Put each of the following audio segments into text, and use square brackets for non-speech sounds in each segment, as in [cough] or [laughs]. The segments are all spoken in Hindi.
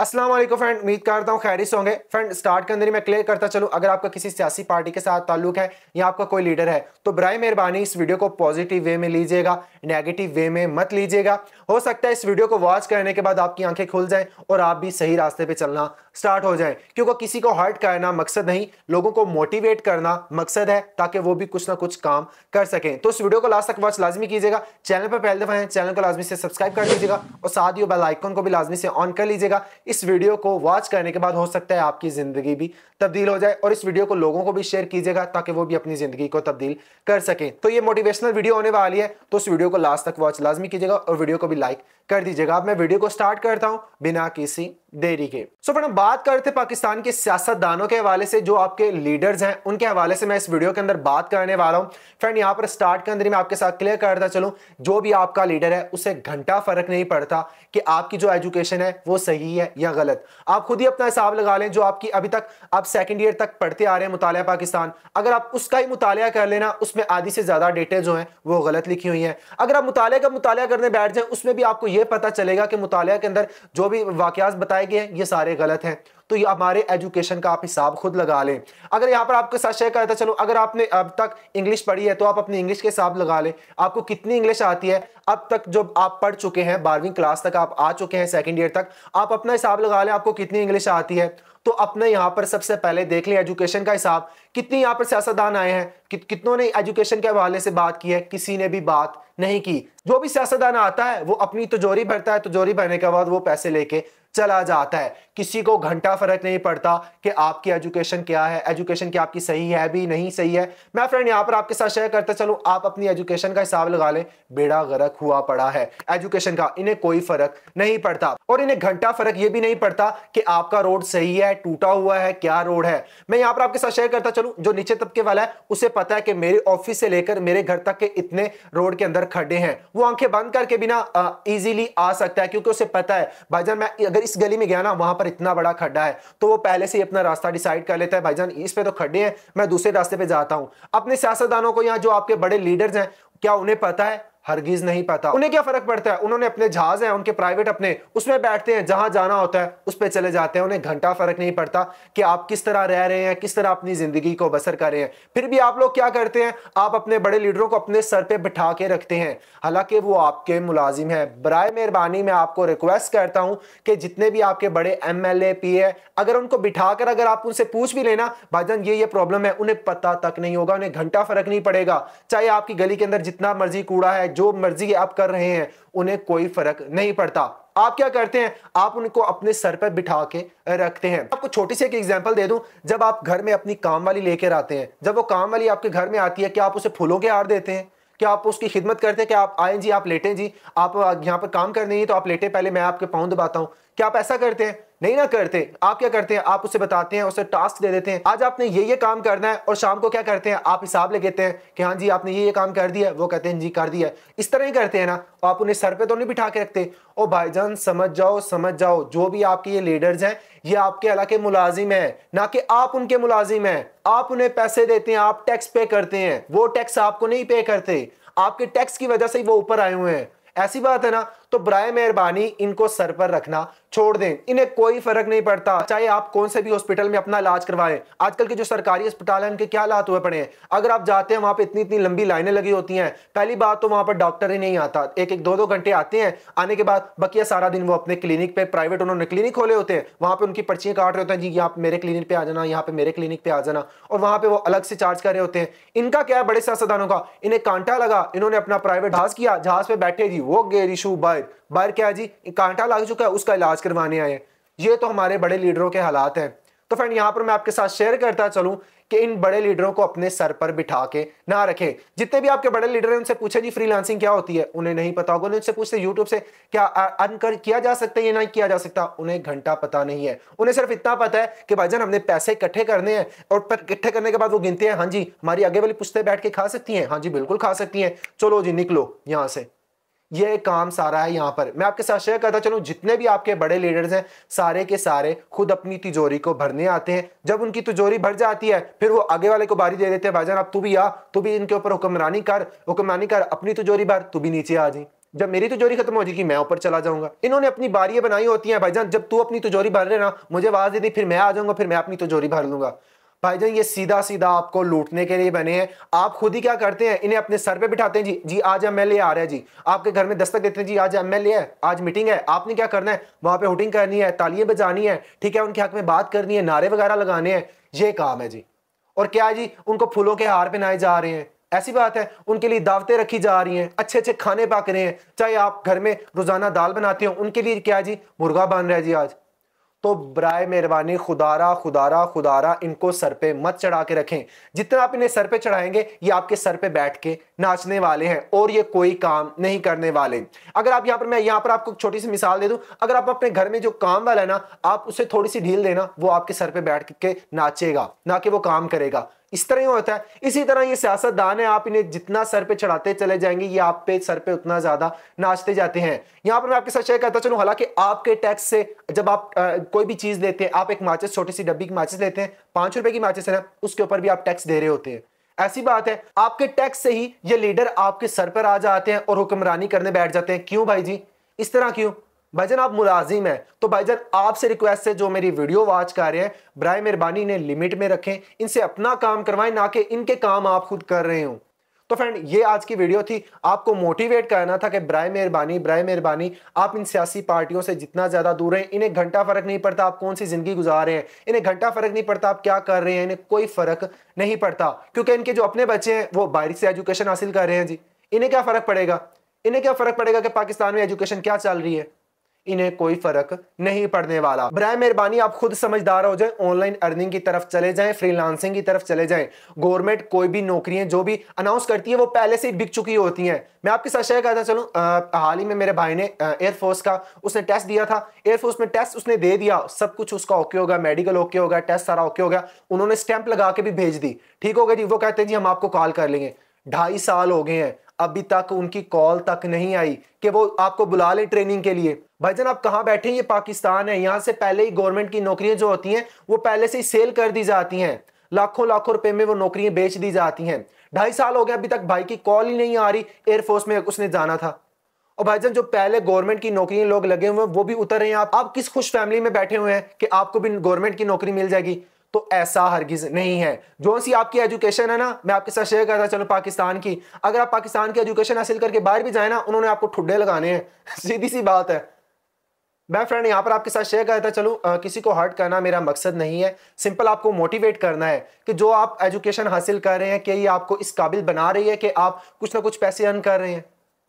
असलम फ्रेंड उम्मीद करता हूँ खैरिस होंगे फ्रेंड स्टार्ट के अंदर ही मैं क्लियर करता चलूँ अगर आपका किसी सियासी पार्टी के साथ ताल्लुक है या आपका कोई लीडर है तो बर मेहरबानी इस वीडियो को पॉजिटिव वे में लीजिएगा नेगेटिव वे में मत लीजिएगा हो सकता है इस वीडियो को वॉच करने के बाद आपकी आंखें खुल जाएं और आप भी सही रास्ते पर चलना स्टार्ट हो जाए क्योंकि किसी को हर्ट करना मकसद नहीं लोगों को मोटिवेट करना मकसद है ताकि वो भी कुछ ना कुछ काम कर सकें तो इस वीडियो को लास्ट तक वॉच लाजमी कीजिएगा चैनल पर पहले दफा है चैनल को लाजमी से सब्सक्राइब कर लीजिएगा और साथ ही बेल आइकन को भी लाजमी से ऑन कर लीजिएगा इस वीडियो को वॉच करने के बाद हो सकता है आपकी ज़िंदगी भी तब्दील हो जाए और इस वीडियो को लोगों को भी शेयर कीजिएगा ताकि वो भी अपनी ज़िंदगी को तब्दील कर सकें तो ये मोटिवेशनल वीडियो होने वाली है तो उस वीडियो को लास्ट तक वॉच लाजमी कीजिएगा और वीडियो को भी लाइक कर दीजिएगा अब मैं वीडियो को स्टार्ट करता हूं बिना किसी देरी के सो so, हम बात करते पाकिस्तान के सियासतदानों के हवाले से जो आपके लीडर्स हैं उनके हवाले से मैं इस वीडियो के अंदर बात करने वाला हूं फ्रेंड यहां पर स्टार्ट के अंदर मैं आपके साथ क्लियर करता चलूं जो भी आपका लीडर है उसे घंटा फर्क नहीं पड़ता कि आपकी जो एजुकेशन है वो सही है या गलत आप खुद ही अपना हिसाब लगा लें जो आपकी अभी तक आप सेकेंड ईयर तक पढ़ते आ रहे हैं मुतालिया पाकिस्तान अगर आप उसका ही मुतालिया कर लेना उसमें आधी से ज्यादा डेटे जो है वो गलत लिखी हुई है अगर आप मुताले का मुताया करने बैठ जाए उसमें भी आपको यह ये पता चलेगा कि मुताल के अंदर जो भी वाकयात बताए गए हैं ये सारे गलत हैं तो ये हमारे एजुकेशन का आप हिसाब खुद लगा लें अगर यहाँ पर आपके साथ शेयर करता चलो अगर आपने अब तक इंग्लिश पढ़ी है तो आप अपनी इंग्लिश के हिसाब लगा लें आपको कितनी इंग्लिश आती है अब तक जो आप पढ़ चुके हैं बारहवीं क्लास तक आप आ चुके हैं सेकेंड ईयर तक आप अपना हिसाब लगा लें आपको कितनी इंग्लिश आती है तो अपने यहां पर सबसे पहले देख लें एजुकेशन का हिसाब कितनी यहां पर सियासतदान आए हैं कि, कितनों ने एजुकेशन के हवाले से बात की है किसी ने भी बात नहीं की जो भी सियासतदान आता है वो अपनी तिजोरी भरता है तिजोरी भरने के बाद वो पैसे लेके चला जाता है किसी को घंटा फर्क नहीं पड़ता कि आपकी एजुकेशन क्या है एजुकेशन क्या आपकी सही है भी नहीं सही है मैं फ्रेंड यहाँ पर आपके साथ शेयर करता चलूँ आप अपनी एजुकेशन का हिसाब लगा लें बेड़ा गरक हुआ पड़ा है एजुकेशन का इन्हें कोई फर्क नहीं पड़ता और इन्हें घंटा फर्क ये भी नहीं पड़ता कि आपका रोड सही है टूटा हुआ है क्या रोड है मैं यहाँ पर आपके साथ शेयर करता चलूँ जो नीचे तबके वाला है उसे पता है कि मेरे ऑफिस से लेकर मेरे घर तक के इतने रोड के अंदर खड़े हैं वो आंखें बंद करके बिना ईजिली आ सकता है क्योंकि उसे पता है भाई मैं अगर अगर इस गली में गया ना वहां पर इतना बड़ा खड्डा है तो वो पहले से ही अपना रास्ता डिसाइड कर लेता है भाईजान इस पे तो खड्डे हैं मैं दूसरे रास्ते पे जाता हूं अपने सियासतदानों को यहाँ जो आपके बड़े लीडर्स हैं क्या उन्हें पता है हरगिज नहीं पता उन्हें क्या फर्क पड़ता है उन्होंने अपने जहाज हैं उनके प्राइवेट अपने उसमें बैठते हैं जहां जाना होता है उस पर चले जाते हैं उन्हें घंटा फर्क नहीं पड़ता कि आप किस तरह रह रहे हैं किस तरह अपनी जिंदगी को बसर कर रहे हैं फिर भी आप लोग क्या करते हैं आप अपने बड़े लीडरों को अपने सर पर बिठा के रखते हैं हालांकि वो आपके मुलाजिम है बरए मेहरबानी मैं आपको रिक्वेस्ट करता हूँ कि जितने भी आपके बड़े M L A P A अगर उनको कर अगर आप उनसे पूछ भी लेना भाजन ये ये प्रॉब्लम है उन्हें पता तक नहीं होगा उन्हें घंटा फर्क नहीं पड़ेगा चाहे आपकी गली के अंदर जितना मर्जी कूड़ा है जो मर्जी आप कर रहे हैं उन्हें कोई फर्क नहीं पड़ता आप क्या करते हैं आप उनको अपने सर पर बिठा के रखते हैं आपको छोटी सी एक एग्जांपल दे दूं जब आप घर में अपनी काम वाली लेकर आते हैं जब वो काम वाली आपके घर में आती है क्या आप उसे फूलों के हार देते हैं क्या आप उसकी खिदमत करते हैं कि आप आए जी आप लेटे जी आप यहाँ पर काम करने नहीं तो आप लेटे पहले मैं आपके पाँव दबाता हूँ क्या आप ऐसा करते हैं नहीं ना करते आप क्या करते हैं आप उसे बताते हैं उसे टास्क दे देते हैं आज आपने ये ये काम करना है और शाम को क्या करते हैं आप हिसाब ले लेते हैं कि हाँ जी आपने ये ये काम कर दिया वो कहते हैं जी कर दिया इस तरह ही करते हैं ना आप उन्हें सर पे तो नहीं बिठा के रखते ओ भाईजान समझ जाओ समझ जाओ जो भी आपके ये लीडर्स हैं ये आपके अलाके मुलाजिम है ना कि आप उनके मुलाजिम हैं आप उन्हें पैसे देते हैं आप टैक्स पे करते हैं वो टैक्स आपको नहीं पे करते आपके टैक्स की वजह से ही वो ऊपर आए हुए हैं ऐसी बात है ना तो बर मेहरबानी इनको सर पर रखना छोड़ दें इन्हें कोई फर्क नहीं पड़ता चाहे आप कौन से भी हॉस्पिटल में अपना इलाज करवाएं आजकल के जो सरकारी अस्पताल हैं उनके क्या हालात हुए पड़े हैं अगर आप जाते हैं वहां पर इतनी इतनी लंबी लाइनें लगी होती हैं पहली बात तो वहां पर डॉक्टर ही नहीं आता एक एक दो दो घंटे आते हैं आने के बाद बकिया सारा दिन वो अपने क्लिनिक पे प्राइवेट उन्होंने क्लिनिक खोले होते हैं वहां पर उनकी पर्चियां काट रहे होते हैं जी यहाँ मेरे क्लिनिक पे आ जाना यहाँ पे मेरे क्लिनिक पे आ जाना और वहां पर वो अलग से चार्ज कर रहे होते हैं इनका क्या है बड़े सियासतदानों का इन्हें कांटा लगा इन्होंने अपना प्राइवेट जहाज किया जहाज पे बैठे जी वो गेरीशू बाय बाहर बाहर क्या है जी कांटा लग चुका है उसका इलाज करवाने आए हैं ये तो हमारे बड़े लीडरों के हालात हैं तो फ्रेंड यहाँ पर मैं आपके साथ शेयर करता चलूँ कि इन बड़े लीडरों को अपने सर पर बिठा के ना रखें जितने भी आपके बड़े लीडर हैं उनसे पूछे जी फ्रीलांसिंग क्या होती है उन्हें नहीं पता होगा उनसे पूछते यूट्यूब से क्या अर्न कर किया जा सकता है या नहीं किया जा सकता उन्हें घंटा पता नहीं है उन्हें सिर्फ इतना पता है कि भाईजान हमने पैसे इकट्ठे करने हैं और इकट्ठे करने के बाद वो गिनते हैं हाँ जी हमारी आगे वाली पुश्तें बैठ के खा सकती हैं हाँ जी बिल्कुल खा सकती हैं चलो जी निकलो यहाँ से ये काम सारा है यहाँ पर मैं आपके साथ शेयर करता चलूँ जितने भी आपके बड़े लीडर्स हैं सारे के सारे खुद अपनी तिजोरी को भरने आते हैं जब उनकी तिजोरी भर जाती है फिर वो आगे वाले को बारी दे देते हैं भाईजान अब तू भी आ तू भी इनके ऊपर हुक्मरानी कर हुक्मरानी कर अपनी तिजोरी भर तू भी नीचे आ जाए जब मेरी तिजोरी खत्म हो जाएगी मैं ऊपर चला जाऊंगा इन्होंने अपनी बारियां बनाई होती हैं भाईजान जब तू अपनी तिजोरी भर लेना मुझे आवाज दे दी फिर मैं आ जाऊंगा फिर मैं अपनी तिजोरी भर लूंगा भाई जान ये सीधा सीधा आपको लूटने के लिए बने हैं आप खुद ही क्या करते हैं इन्हें अपने सर पे बिठाते हैं जी जी आज एमएलए आ रहा है जी आपके घर में दस्तक देते हैं जी आज एमएलए है आज मीटिंग है आपने क्या करना है वहां पे हुटिंग करनी है तालियां बजानी है ठीक है उनके हक में बात करनी है नारे वगैरह लगाने हैं ये काम है जी और क्या जी उनको फूलों के हार पहनाए जा रहे हैं ऐसी बात है उनके लिए दावतें रखी जा रही हैं अच्छे अच्छे खाने पक रहे हैं चाहे आप घर में रोजाना दाल बनाते हो उनके लिए क्या जी मुर्गा बन रहा है जी आज तो ब्राय मेहरबानी खुदारा खुदारा खुदारा इनको सर पे मत चढ़ा के रखें जितना आप इन्हें सर पे चढ़ाएंगे ये आपके सर पे बैठ के नाचने वाले हैं और ये कोई काम नहीं करने वाले अगर आप यहाँ पर मैं यहाँ पर आपको छोटी सी मिसाल दे दूँ अगर आप अपने घर में जो काम वाला है ना आप उसे थोड़ी सी ढील देना वो आपके सर पे बैठ के नाचेगा ना कि वो काम करेगा इस तरह ही होता है इसी तरह ये सियासतदान है आप इन्हें जितना सर पे चढ़ाते चले जाएंगे ये आप पे सर पे उतना ज्यादा नाचते जाते हैं यहां पर मैं आपके साथ शेयर करता चलूं हालांकि आपके टैक्स से जब आप आ, कोई भी चीज लेते हैं आप एक माचिस छोटी सी डब्बी की माचिस लेते हैं पांच रुपए की माचिस है ना उसके ऊपर भी आप टैक्स दे रहे होते हैं ऐसी बात है आपके टैक्स से ही ये लीडर आपके सर पर आ जाते हैं और हुक्मरानी करने बैठ जाते हैं क्यों भाई जी इस तरह क्यों भाईजान आप मुलाजिम हैं तो भाईजान आपसे रिक्वेस्ट है जो मेरी वीडियो वॉच कर रहे हैं बर मेहरबानी इन्हें लिमिट में रखें इनसे अपना काम करवाएं ना कि इनके काम आप खुद कर रहे हो तो फ्रेंड ये आज की वीडियो थी आपको मोटिवेट करना था कि बर मेहरबानी ब्राय मेहरबानी आप इन सियासी पार्टियों से जितना ज़्यादा दूर रहें इन्हें घंटा फ़र्क नहीं पड़ता आप कौन सी ज़िंदगी गुजार रहे हैं इन्हें घंटा फ़र्क नहीं पड़ता आप क्या कर रहे हैं इन्हें कोई फ़र्क नहीं पड़ता क्योंकि इनके जो अपने बच्चे हैं वो बाहर से एजुकेशन हासिल कर रहे हैं जी इन्हें क्या फ़र्क पड़ेगा इन्हें क्या फ़र्क पड़ेगा कि पाकिस्तान में एजुकेशन क्या चल रही है इन्हें कोई फर्क नहीं पड़ने वाला बर मेहरबानी आप खुद समझदार हो जाए ऑनलाइन अर्निंग की तरफ चले जाएं फ्रीलांसिंग की तरफ चले जाएं गवर्नमेंट कोई भी नौकरियां जो भी अनाउंस करती है वो पहले से ही बिक चुकी होती हैं मैं आपके साथ शेयर करता चलूं हाल ही में मेरे भाई ने एयरफोर्स का उसने टेस्ट दिया था एयरफोर्स में टेस्ट उसने दे दिया सब कुछ उसका ओके होगा मेडिकल ओके होगा टेस्ट सारा ओके हो गया उन्होंने स्टैंप लगा के भी भेज दी ठीक हो गया जी वो कहते हैं जी हम आपको कॉल कर लेंगे ढाई साल हो गए हैं अभी तक उनकी कॉल तक नहीं आई कि वो आपको बुला ले ट्रेनिंग के लिए भाई जान आप कहाँ बैठे हैं ये पाकिस्तान है यहाँ से पहले ही गवर्नमेंट की नौकरियाँ जो होती हैं वो पहले से ही सेल कर दी जाती हैं लाखों लाखों रुपए में वो नौकरियां बेच दी जाती हैं ढाई साल हो गए अभी तक भाई की कॉल ही नहीं आ रही एयरफोर्स में उसने जाना था और भाई जान जो पहले गवर्नमेंट की नौकरियां लोग लगे हुए हैं वो भी उतर रहे हैं आप आप किस खुश फैमिली में बैठे हुए हैं कि आपको भी गवर्नमेंट की नौकरी मिल जाएगी तो ऐसा हरगिज नहीं है जो सी आपकी एजुकेशन है ना मैं आपके साथ शेयर करता चलो पाकिस्तान की अगर आप पाकिस्तान की एजुकेशन हासिल करके बाहर भी जाए ना उन्होंने आपको ठुड्डे लगाने हैं [laughs] सीधी सी बात है मैं फ्रेंड यहाँ पर आपके साथ शेयर करता चलूँ किसी को हर्ट करना मेरा मकसद नहीं है सिंपल आपको मोटिवेट करना है कि जो आप एजुकेशन हासिल कर रहे हैं कि ये आपको इस काबिल बना रही है कि आप कुछ ना कुछ पैसे अर्न कर रहे हैं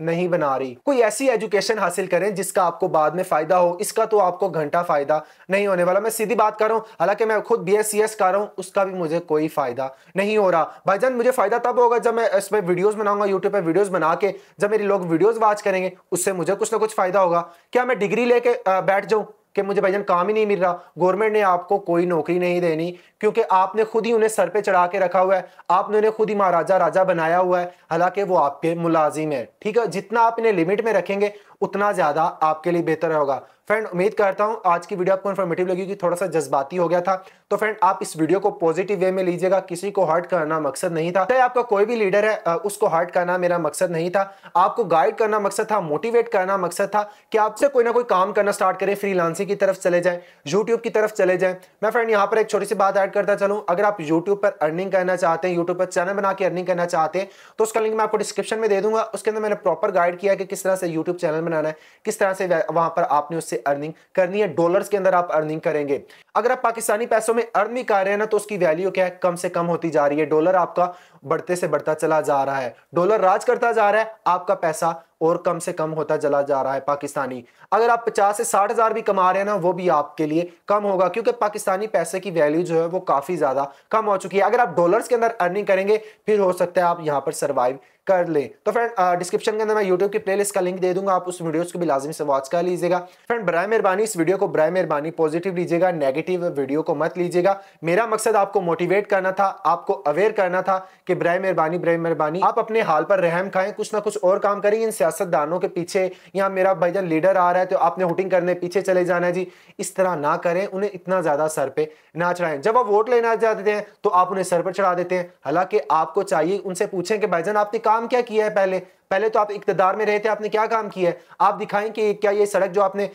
नहीं बना रही कोई ऐसी एजुकेशन हासिल करें जिसका आपको बाद में फायदा हो इसका तो आपको घंटा फायदा नहीं होने वाला मैं सीधी बात कर रहा हूं हालांकि मैं खुद बी एस सी एस कर रहा हूं उसका भी मुझे कोई फायदा नहीं हो रहा भाईजान मुझे फायदा तब होगा जब मैं इस पर वीडियोज बनाऊंगा यूट्यूब पर वीडियोज बना के जब मेरे लोग वीडियोज वॉच करेंगे उससे मुझे कुछ ना कुछ फायदा होगा क्या मैं डिग्री लेके बैठ जाऊँ कि मुझे भाईजान काम ही नहीं मिल रहा गवर्नमेंट ने आपको कोई नौकरी नहीं देनी क्योंकि आपने खुद ही उन्हें सर पे चढ़ा के रखा हुआ है आपने उन्हें खुद ही महाराजा राजा बनाया हुआ है हालांकि वो आपके मुलाजिम है ठीक है जितना आप इन्हें लिमिट में रखेंगे उतना ज्यादा आपके लिए बेहतर होगा फ्रेंड उम्मीद करता हूं आज की वीडियो आपको इन्फॉर्मेटिव कि थोड़ा सा जज्बाती हो गया था तो फ्रेंड आप इस वीडियो को पॉजिटिव वे में लीजिएगा किसी को हर्ट करना मकसद नहीं था चाहे आपका कोई भी लीडर है उसको हर्ट करना मेरा मकसद नहीं था आपको गाइड करना मकसद था मोटिवेट करना मकसद था कि आपसे कोई ना कोई काम करना स्टार्ट करें फ्रीलांसिंग की तरफ चले जाए यूट्यूब की तरफ चले जाए मैं फ्रेंड यहाँ पर एक छोटी सी बात ऐड ऐड करता चलूँ अगर आप यूट्यूब पर अर्निंग करना चाहते हैं यूट्यूब पर चैनल बना के अर्निंग करना चाहते हैं तो उसका लिंक मैं आपको डिस्क्रिप्शन में दे दूंगा उसके अंदर मैंने प्रॉपर गाइड किया कि किस तरह से यूट्यूब चैनल बनाना है किस तरह से वहां पर आपने उससे अर्निंग करनी है डॉलर्स के अंदर आप अर्निंग करेंगे अगर आप पाकिस्तानी पैसों में अर्न भी कर रहे हैं ना तो उसकी वैल्यू क्या है कम से कम होती जा रही है डॉलर आपका बढ़ते से बढ़ता चला जा रहा है डॉलर राज करता जा रहा है आपका पैसा और कम से कम होता चला जा रहा है पाकिस्तानी अगर आप पचास से साठ हज़ार भी कमा रहे हैं ना वो भी आपके लिए कम होगा क्योंकि पाकिस्तानी पैसे की वैल्यू जो है वो काफ़ी ज़्यादा कम हो चुकी है अगर आप डॉलर्स के अंदर अर्निंग करेंगे फिर हो सकता है आप यहाँ पर सर्वाइव कर ले तो फ्रेंड डिस्क्रिप्शन के अंदर मैं यूट्यूब की प्लेलिस्ट का लिंक दे दूंगा आप उस वीडियोस को भी लाजमी से वॉच कर लीजिएगा फ्रेंड बर मेहरबानी इस वीडियो को बर मेहरबानी पॉजिटिव लीजिएगा नेगेटिव वीडियो को मत लीजिएगा मेरा मकसद आपको मोटिवेट करना था आपको अवेयर करना था कि बर मेहरबानी बर मेहरबानी आप अपने हाल पर रहम खाएं कुछ ना कुछ और काम करें इन सियासतदानों के पीछे या मेरा भाईजान लीडर आ रहा है तो आपने वोटिंग करने पीछे चले जाना है जी इस तरह ना करें उन्हें इतना ज्यादा सर पर ना चढ़ाएं जब आप वोट लेना चाहते हैं तो आप उन्हें सर पर चढ़ा देते हैं हालांकि आपको चाहिए उनसे पूछें कि भाई आपने काम क्या किया है पहले पहले तो आप इकतदार में रहे थे आपने क्या काम किया है आप दिखाएं कि क्या ये सड़क जो आपने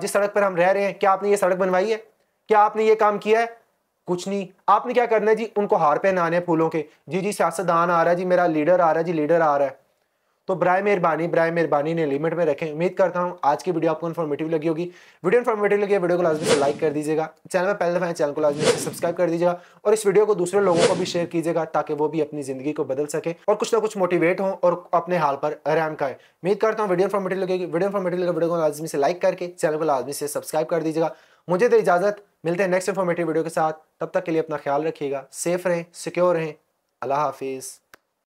जिस सड़क पर हम रह रहे हैं क्या आपने ये सड़क बनवाई है क्या आपने ये काम किया है कुछ नहीं आपने क्या करना है जी उनको हार पहनाने फूलों के जी जी सियासतदान आ रहा है जी मेरा लीडर आ रहा है जी लीडर आ रहा है तो ब्राय मेहरबानी ब्राय मेहरबानी ने लिमिट में रखें उम्मीद करता हूँ आज की वीडियो आपको इन्फॉर्मेटिव लगी होगी वीडियो इन्फॉर्मेटिव लगी वीडियो को लाजमी से लाइक कर दीजिएगा चैनल पर पहले दफा चैनल को लाजमी से सब्सक्राइब कर दीजिएगा और इस वीडियो को दूसरे लोगों को भी शेयर कीजिएगा ताकि वो भी अपनी जिंदगी को बदल सके और कुछ ना कुछ मोटिवेट हो और अपने हाल पर आराम का उम्मीद करता हूँ वीडियो इन्फॉर्मेटिव लगेगी वीडियो इन्फॉर्मेटिव लगे वीडियो को लाजमी से लाइक करके चैनल को लाजमी से सब्सक्राइब कर दीजिएगा मुझे तो इजाजत मिलते हैं नेक्स्ट इन्फॉर्मेटिव वीडियो के साथ तब तक के लिए अपना ख्याल रखिएगा सेफ रहें सिक्योर रहें अल्लाह हाफिज़